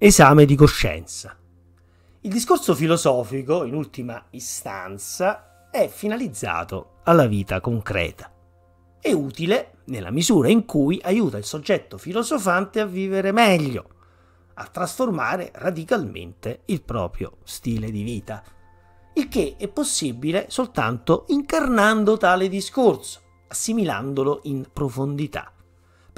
Esame di coscienza. Il discorso filosofico, in ultima istanza, è finalizzato alla vita concreta. È utile nella misura in cui aiuta il soggetto filosofante a vivere meglio, a trasformare radicalmente il proprio stile di vita, il che è possibile soltanto incarnando tale discorso, assimilandolo in profondità.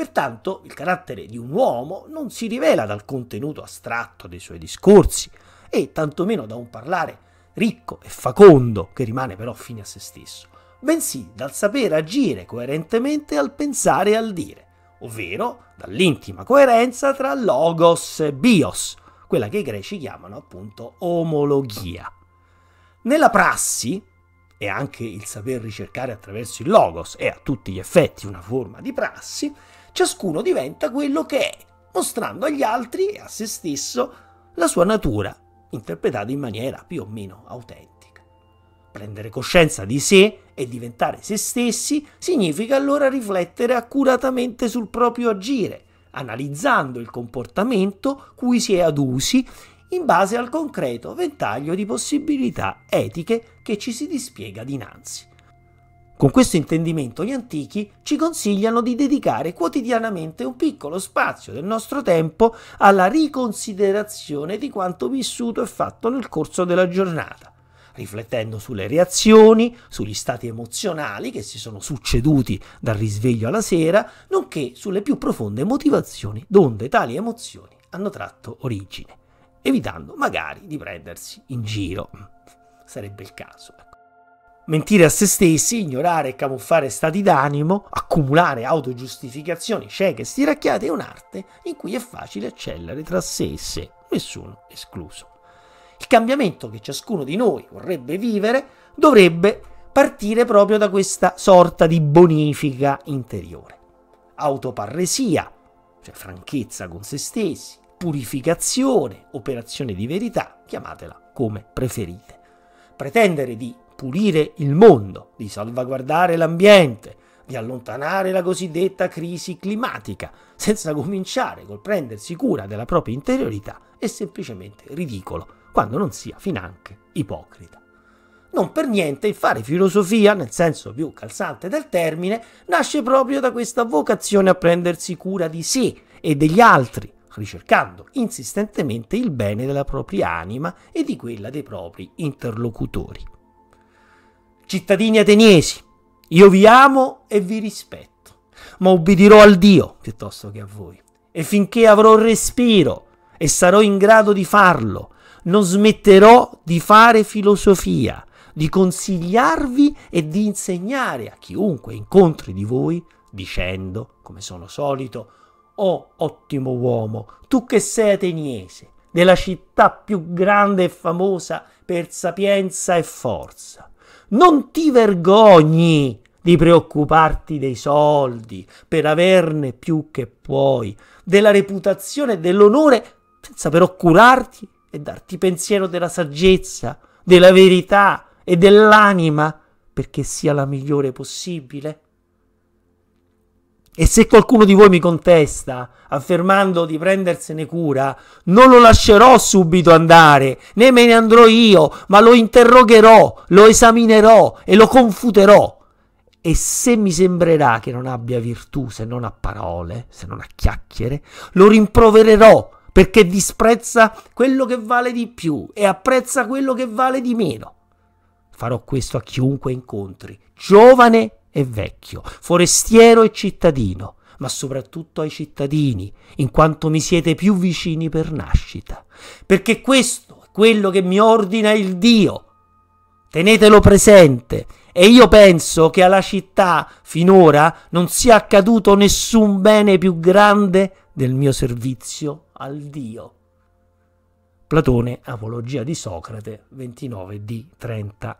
Pertanto il carattere di un uomo non si rivela dal contenuto astratto dei suoi discorsi e tantomeno da un parlare ricco e facondo che rimane però fine a se stesso, bensì dal saper agire coerentemente al pensare e al dire, ovvero dall'intima coerenza tra logos e bios, quella che i greci chiamano appunto omologia. Nella prassi, e anche il saper ricercare attraverso il logos è a tutti gli effetti una forma di prassi, ciascuno diventa quello che è, mostrando agli altri e a se stesso la sua natura, interpretata in maniera più o meno autentica. Prendere coscienza di sé e diventare se stessi significa allora riflettere accuratamente sul proprio agire, analizzando il comportamento cui si è adusi in base al concreto ventaglio di possibilità etiche che ci si dispiega dinanzi. Con questo intendimento gli antichi ci consigliano di dedicare quotidianamente un piccolo spazio del nostro tempo alla riconsiderazione di quanto vissuto e fatto nel corso della giornata, riflettendo sulle reazioni, sugli stati emozionali che si sono succeduti dal risveglio alla sera, nonché sulle più profonde motivazioni donde tali emozioni hanno tratto origine, evitando magari di prendersi in giro. Sarebbe il caso. Ecco mentire a se stessi, ignorare e camuffare stati d'animo, accumulare autogiustificazioni cieche e stiracchiate è un'arte in cui è facile eccellere tra sé e sé, nessuno escluso. Il cambiamento che ciascuno di noi vorrebbe vivere dovrebbe partire proprio da questa sorta di bonifica interiore. Autoparresia, cioè franchezza con se stessi, purificazione, operazione di verità, chiamatela come preferite. Pretendere di pulire il mondo, di salvaguardare l'ambiente, di allontanare la cosiddetta crisi climatica, senza cominciare col prendersi cura della propria interiorità è semplicemente ridicolo, quando non sia finanche ipocrita. Non per niente il fare filosofia, nel senso più calzante del termine, nasce proprio da questa vocazione a prendersi cura di sé e degli altri, ricercando insistentemente il bene della propria anima e di quella dei propri interlocutori. Cittadini ateniesi, io vi amo e vi rispetto, ma ubbidirò al Dio piuttosto che a voi. E finché avrò respiro e sarò in grado di farlo, non smetterò di fare filosofia, di consigliarvi e di insegnare a chiunque incontri di voi, dicendo, come sono solito, oh, ottimo uomo, tu che sei ateniese, della città più grande e famosa per sapienza e forza, non ti vergogni di preoccuparti dei soldi per averne più che puoi, della reputazione e dell'onore senza però curarti e darti pensiero della saggezza, della verità e dell'anima perché sia la migliore possibile? E se qualcuno di voi mi contesta, affermando di prendersene cura, non lo lascerò subito andare, né me ne andrò io, ma lo interrogherò, lo esaminerò e lo confuterò. E se mi sembrerà che non abbia virtù, se non a parole, se non a chiacchiere, lo rimprovererò, perché disprezza quello che vale di più e apprezza quello che vale di meno. Farò questo a chiunque incontri, giovane e vecchio, forestiero e cittadino, ma soprattutto ai cittadini, in quanto mi siete più vicini per nascita. Perché questo è quello che mi ordina il Dio. Tenetelo presente. E io penso che alla città finora non sia accaduto nessun bene più grande del mio servizio al Dio. Platone, Apologia di Socrate, 29 d 30a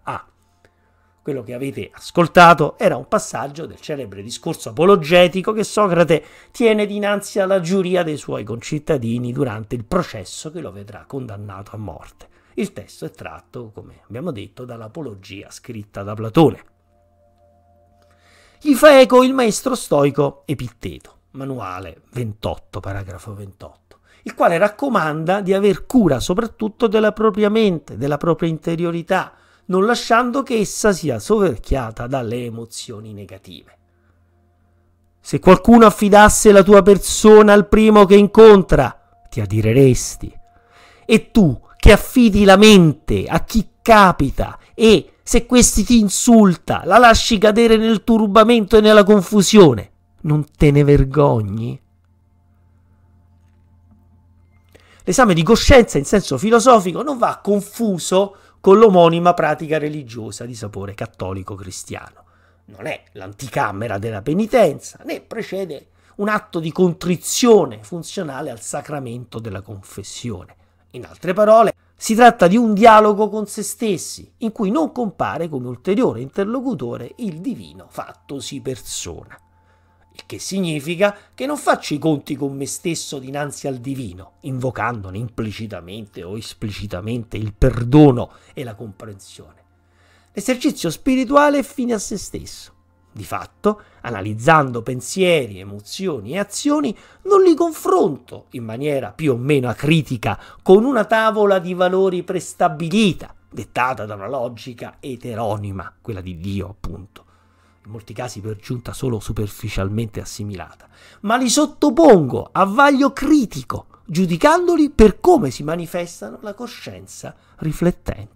quello che avete ascoltato era un passaggio del celebre discorso apologetico che Socrate tiene dinanzi alla giuria dei suoi concittadini durante il processo che lo vedrà condannato a morte. Il testo è tratto, come abbiamo detto, dall'apologia scritta da Platone. Gli fa eco il maestro stoico Epitteto, manuale 28, paragrafo 28 il quale raccomanda di aver cura soprattutto della propria mente, della propria interiorità, non lasciando che essa sia soverchiata dalle emozioni negative. Se qualcuno affidasse la tua persona al primo che incontra, ti adireresti. E tu che affidi la mente a chi capita e, se questi ti insulta, la lasci cadere nel turbamento e nella confusione, non te ne vergogni? L'esame di coscienza in senso filosofico non va confuso con l'omonima pratica religiosa di sapore cattolico cristiano. Non è l'anticamera della penitenza, né precede un atto di contrizione funzionale al sacramento della confessione. In altre parole, si tratta di un dialogo con se stessi, in cui non compare come ulteriore interlocutore il divino fattosi persona che significa che non faccio i conti con me stesso dinanzi al divino, invocandone implicitamente o esplicitamente il perdono e la comprensione. L'esercizio spirituale è fine a se stesso. Di fatto, analizzando pensieri, emozioni e azioni, non li confronto in maniera più o meno acritica con una tavola di valori prestabilita, dettata da una logica eteronima, quella di Dio appunto, in molti casi per giunta solo superficialmente assimilata, ma li sottopongo a vaglio critico, giudicandoli per come si manifestano la coscienza riflettente.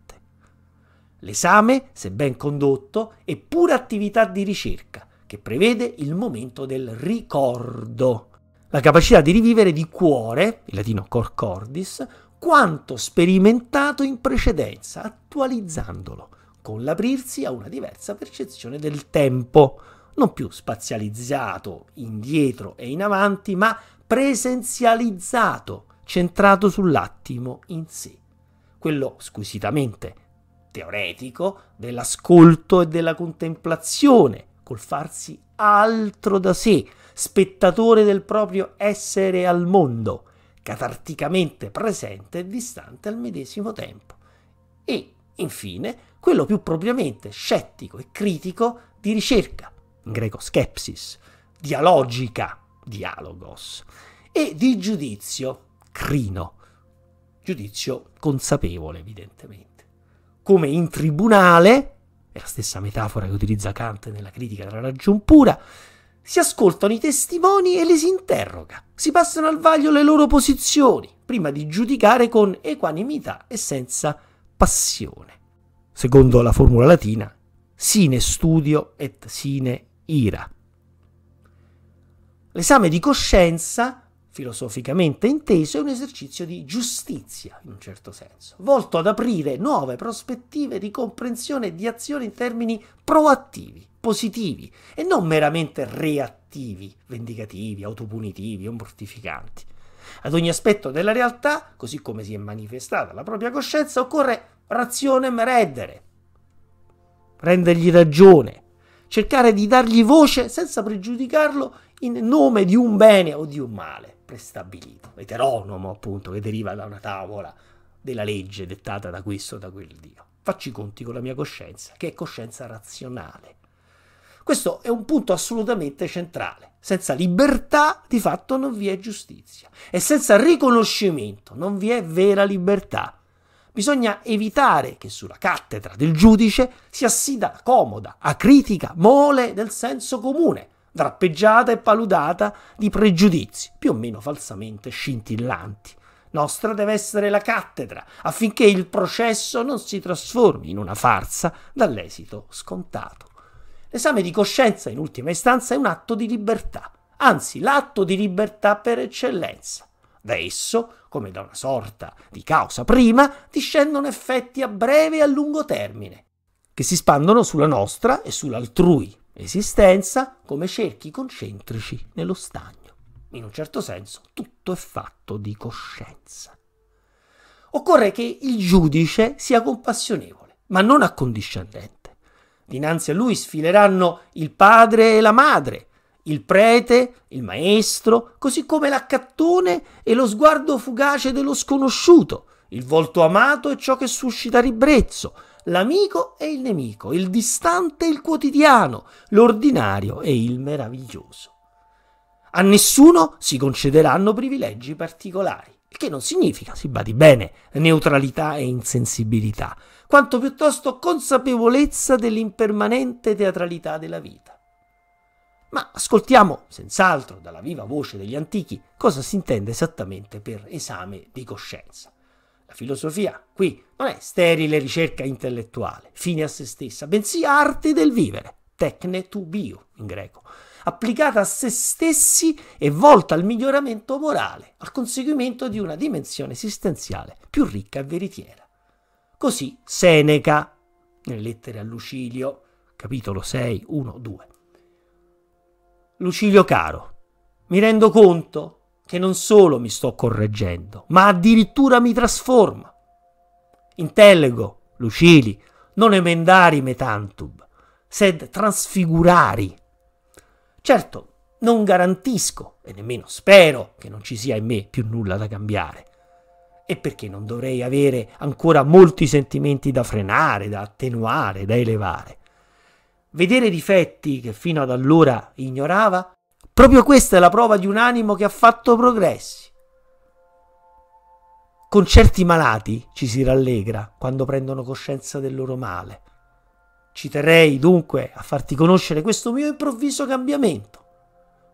L'esame, se ben condotto, è pura attività di ricerca, che prevede il momento del ricordo, la capacità di rivivere di cuore, in latino cor cordis, quanto sperimentato in precedenza, attualizzandolo, con l'aprirsi a una diversa percezione del tempo, non più spazializzato indietro e in avanti, ma presenzializzato, centrato sull'attimo in sé, quello squisitamente teoretico dell'ascolto e della contemplazione, col farsi altro da sé, spettatore del proprio essere al mondo, catarticamente presente e distante al medesimo tempo. E, infine, quello più propriamente scettico e critico di ricerca, in mm. greco skepsis, dialogica, dialogos, e di giudizio, crino, giudizio consapevole evidentemente. Come in tribunale, è la stessa metafora che utilizza Kant nella critica della ragion pura, si ascoltano i testimoni e li si interroga, si passano al vaglio le loro posizioni, prima di giudicare con equanimità e senza passione secondo la formula latina, sine studio et sine ira. L'esame di coscienza, filosoficamente inteso, è un esercizio di giustizia, in un certo senso, volto ad aprire nuove prospettive di comprensione e di azione in termini proattivi, positivi e non meramente reattivi, vendicativi, autopunitivi o mortificanti. Ad ogni aspetto della realtà, così come si è manifestata la propria coscienza, occorre razionem reddere, rendergli ragione, cercare di dargli voce senza pregiudicarlo in nome di un bene o di un male prestabilito, eteronomo appunto, che deriva da una tavola della legge dettata da questo o da quel Dio. Facci i conti con la mia coscienza, che è coscienza razionale. Questo è un punto assolutamente centrale. Senza libertà di fatto non vi è giustizia e senza riconoscimento non vi è vera libertà. Bisogna evitare che sulla cattedra del giudice si assida la comoda, acritica mole del senso comune, drappeggiata e paludata di pregiudizi, più o meno falsamente scintillanti. Nostra deve essere la cattedra, affinché il processo non si trasformi in una farsa dall'esito scontato. L'esame di coscienza, in ultima istanza, è un atto di libertà, anzi l'atto di libertà per eccellenza. Da esso, come da una sorta di causa prima, discendono effetti a breve e a lungo termine, che si spandono sulla nostra e sull'altrui esistenza come cerchi concentrici nello stagno. In un certo senso, tutto è fatto di coscienza. Occorre che il giudice sia compassionevole, ma non accondiscendente. Dinanzi a lui sfileranno il padre e la madre, il prete, il maestro, così come l'accattone e lo sguardo fugace dello sconosciuto, il volto amato e ciò che suscita ribrezzo, l'amico e il nemico, il distante e il quotidiano, l'ordinario e il meraviglioso. A nessuno si concederanno privilegi particolari, il che non significa, si badi bene, neutralità e insensibilità, quanto piuttosto consapevolezza dell'impermanente teatralità della vita. Ma ascoltiamo, senz'altro, dalla viva voce degli antichi, cosa si intende esattamente per esame di coscienza. La filosofia, qui, non è sterile ricerca intellettuale, fine a se stessa, bensì arte del vivere, tecne tu bio in greco, applicata a se stessi e volta al miglioramento morale, al conseguimento di una dimensione esistenziale più ricca e veritiera. Così Seneca, nelle lettere a Lucilio, capitolo 6, 1, 2. Lucilio caro, mi rendo conto che non solo mi sto correggendo, ma addirittura mi trasforma. Intellego, Lucili, non emendari me tantub, sed trasfigurari. Certo, non garantisco e nemmeno spero che non ci sia in me più nulla da cambiare. E perché non dovrei avere ancora molti sentimenti da frenare, da attenuare, da elevare vedere difetti che fino ad allora ignorava, proprio questa è la prova di un animo che ha fatto progressi. Con certi malati ci si rallegra quando prendono coscienza del loro male. Ci terrei dunque a farti conoscere questo mio improvviso cambiamento.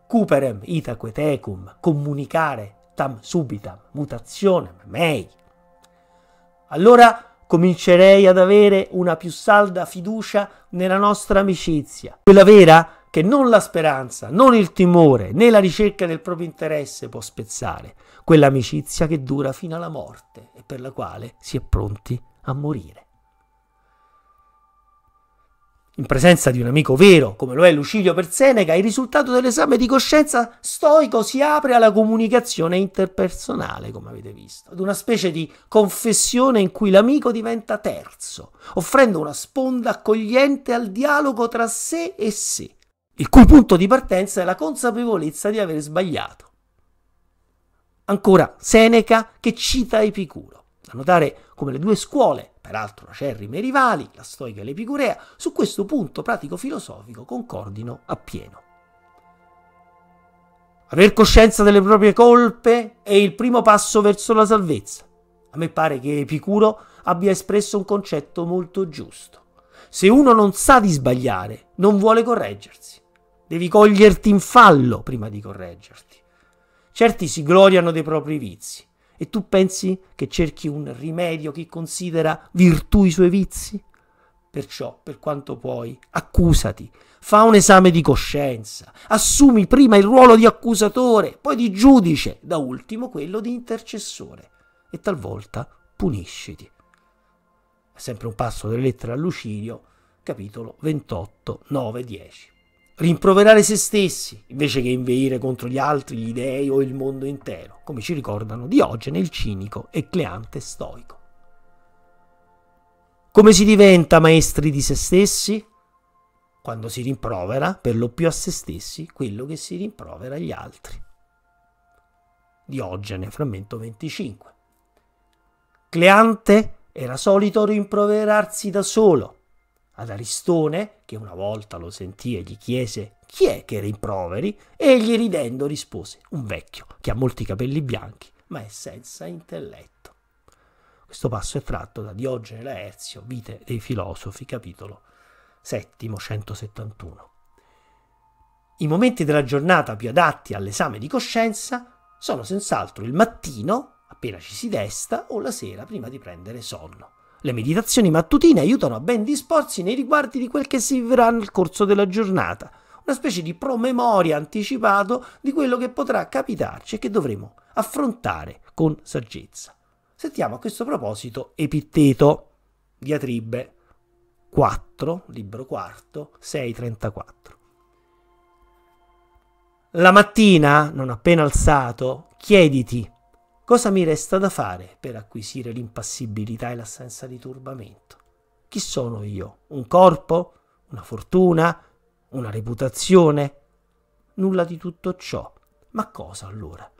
Cuperem itaque tecum, comunicare, tam subita mutazione, mei. Allora comincerei ad avere una più salda fiducia nella nostra amicizia. Quella vera che non la speranza, non il timore, né la ricerca del proprio interesse può spezzare. Quell'amicizia che dura fino alla morte e per la quale si è pronti a morire in presenza di un amico vero, come lo è Lucilio per Seneca, il risultato dell'esame di coscienza stoico si apre alla comunicazione interpersonale, come avete visto, ad una specie di confessione in cui l'amico diventa terzo, offrendo una sponda accogliente al dialogo tra sé e sé, il cui punto di partenza è la consapevolezza di aver sbagliato. Ancora Seneca che cita Epicuro. Da notare come le due scuole, peraltro acerrime rivali, la stoica e l'epicurea, su questo punto pratico-filosofico concordino appieno. Aver coscienza delle proprie colpe è il primo passo verso la salvezza. A me pare che Epicuro abbia espresso un concetto molto giusto. Se uno non sa di sbagliare, non vuole correggersi. Devi coglierti in fallo prima di correggerti. Certi si gloriano dei propri vizi, e tu pensi che cerchi un rimedio che considera virtù i suoi vizi? Perciò, per quanto puoi, accusati, fa un esame di coscienza, assumi prima il ruolo di accusatore, poi di giudice, da ultimo quello di intercessore e talvolta punisciti. sempre un passo delle lettere a Lucidio, capitolo 28, 9, 10 rimproverare se stessi invece che inveire contro gli altri, gli dei o il mondo intero, come ci ricordano Diogene il cinico e Cleante stoico. Come si diventa maestri di se stessi? Quando si rimprovera per lo più a se stessi quello che si rimprovera agli altri. Diogene, frammento 25. Cleante era solito rimproverarsi da solo ad Aristone, che una volta lo sentì e gli chiese chi è che rimproveri, egli ridendo rispose un vecchio che ha molti capelli bianchi, ma è senza intelletto. Questo passo è tratto da Diogene Laerzio, Vite dei filosofi, capitolo 7, 171. I momenti della giornata più adatti all'esame di coscienza sono senz'altro il mattino, appena ci si desta, o la sera prima di prendere sonno. Le meditazioni mattutine aiutano a ben disporsi nei riguardi di quel che si vivrà nel corso della giornata, una specie di promemoria anticipato di quello che potrà capitarci e che dovremo affrontare con saggezza. Sentiamo a questo proposito Epitteto, diatribe 4, libro 4, 634. La mattina, non appena alzato, chiediti Cosa mi resta da fare per acquisire l'impassibilità e l'assenza di turbamento? Chi sono io? Un corpo? Una fortuna? Una reputazione? Nulla di tutto ciò. Ma cosa allora?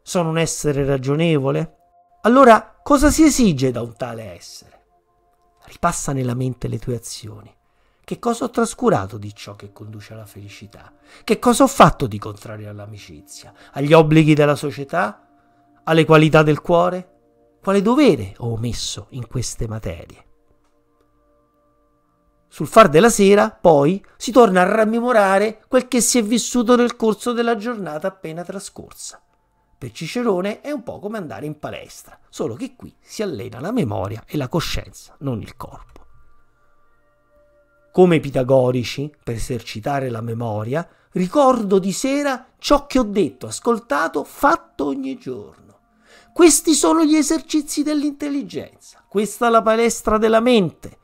Sono un essere ragionevole? Allora cosa si esige da un tale essere? Ripassa nella mente le tue azioni. Che cosa ho trascurato di ciò che conduce alla felicità? Che cosa ho fatto di contrario all'amicizia? Agli obblighi della società? alle qualità del cuore? Quale dovere ho omesso in queste materie? Sul far della sera, poi, si torna a rammemorare quel che si è vissuto nel corso della giornata appena trascorsa. Per Cicerone è un po' come andare in palestra, solo che qui si allena la memoria e la coscienza, non il corpo. Come i pitagorici, per esercitare la memoria, ricordo di sera ciò che ho detto, ascoltato, fatto ogni giorno. Questi sono gli esercizi dell'intelligenza, questa è la palestra della mente.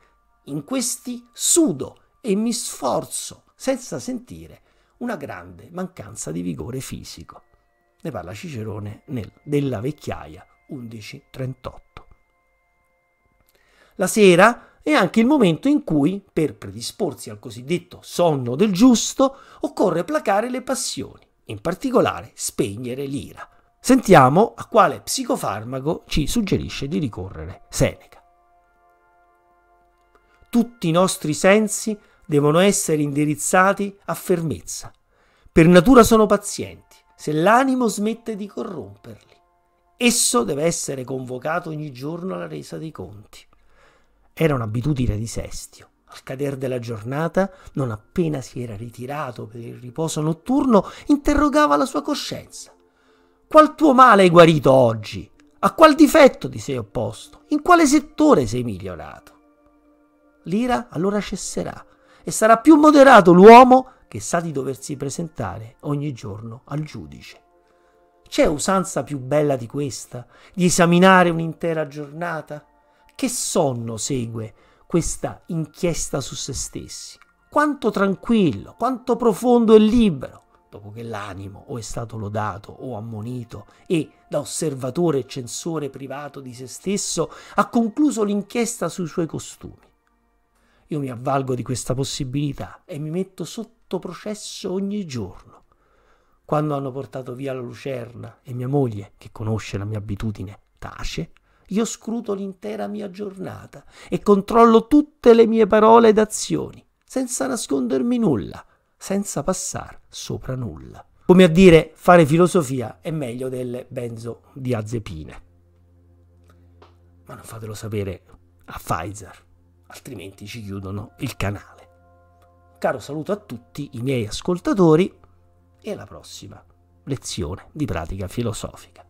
In questi sudo e mi sforzo senza sentire una grande mancanza di vigore fisico. Ne parla Cicerone nel Della vecchiaia 1138. La sera è anche il momento in cui, per predisporsi al cosiddetto sonno del giusto, occorre placare le passioni, in particolare spegnere l'ira. Sentiamo a quale psicofarmaco ci suggerisce di ricorrere Seneca. Tutti i nostri sensi devono essere indirizzati a fermezza. Per natura sono pazienti, se l'animo smette di corromperli. Esso deve essere convocato ogni giorno alla resa dei conti. Era un'abitudine di Sestio. Al cadere della giornata, non appena si era ritirato per il riposo notturno, interrogava la sua coscienza. Qual tuo male hai guarito oggi? A qual difetto ti sei opposto? In quale settore sei migliorato? L'ira allora cesserà e sarà più moderato l'uomo che sa di doversi presentare ogni giorno al giudice. C'è usanza più bella di questa, di esaminare un'intera giornata? Che sonno segue questa inchiesta su se stessi? Quanto tranquillo, quanto profondo e libero? dopo che l'animo o è stato lodato o ammonito e, da osservatore e censore privato di se stesso, ha concluso l'inchiesta sui suoi costumi. Io mi avvalgo di questa possibilità e mi metto sotto processo ogni giorno. Quando hanno portato via la lucerna e mia moglie, che conosce la mia abitudine, tace, io scruto l'intera mia giornata e controllo tutte le mie parole ed azioni, senza nascondermi nulla, senza passare sopra nulla. Come a dire, fare filosofia è meglio del benzodiazepine. Ma non fatelo sapere a Pfizer, altrimenti ci chiudono il canale. Caro saluto a tutti i miei ascoltatori e alla prossima lezione di pratica filosofica.